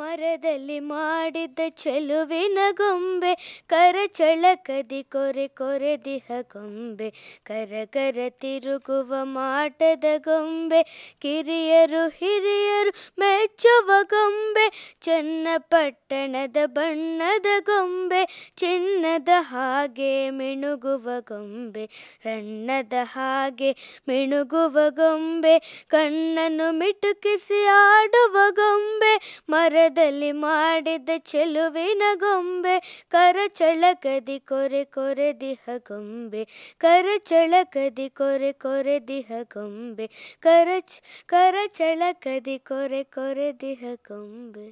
ಮರದಲ್ಲಿ ಮಾಡಿದ್ದ ಚೆಲುವಿನ ಗೊಂಬೆ ಕರ ಚಳಕದಿ ಕೊರೆ ಕೊರೆ ದಿಹ ಗೊಂಬೆ ಕರ ತಿರುಗುವ ಮಾಟದ ಗೊಂಬೆ ಕಿರಿಯರು ಹಿರಿಯರು ಮೆಚ್ಚುವ ಗೊಂಬೆ ಚನ್ನಪಟ್ಟಣದ ಬಣ್ಣದ ಗೊಂಬೆ ಚಿನ್ನದ ಹಾಗೆ ಮಿಣುಗುವ ಗೊಂಬೆ ರಣ್ಣದ ಹಾಗೆ ಮಿಣುಗುವ ಗೊಂಬೆ ಕಣ್ಣನ್ನು ಮಿಟುಕಿಸಿ ಆಡುವ ಗೊಂಬೆ ಮರದಲ್ಲಿ ಮಾಡಿದ ಚೆಲುವಿನ ಗೊಂಬೆ ಕರ ಚಳಕದಿ ಕೊರೆ ಕೊರೆ ದಿಹ ಗೊಂಬೆ ಕರ ಚಳಕದಿ ಕೊರೆ ಕೊರೆ ದಿಹ ಗೊಂಬೆ ಕರ ಕರ ಚಳಕದಿ ಕೊರೆ ಕೊರೆ ದಿಹ ಗೊಂಬೆ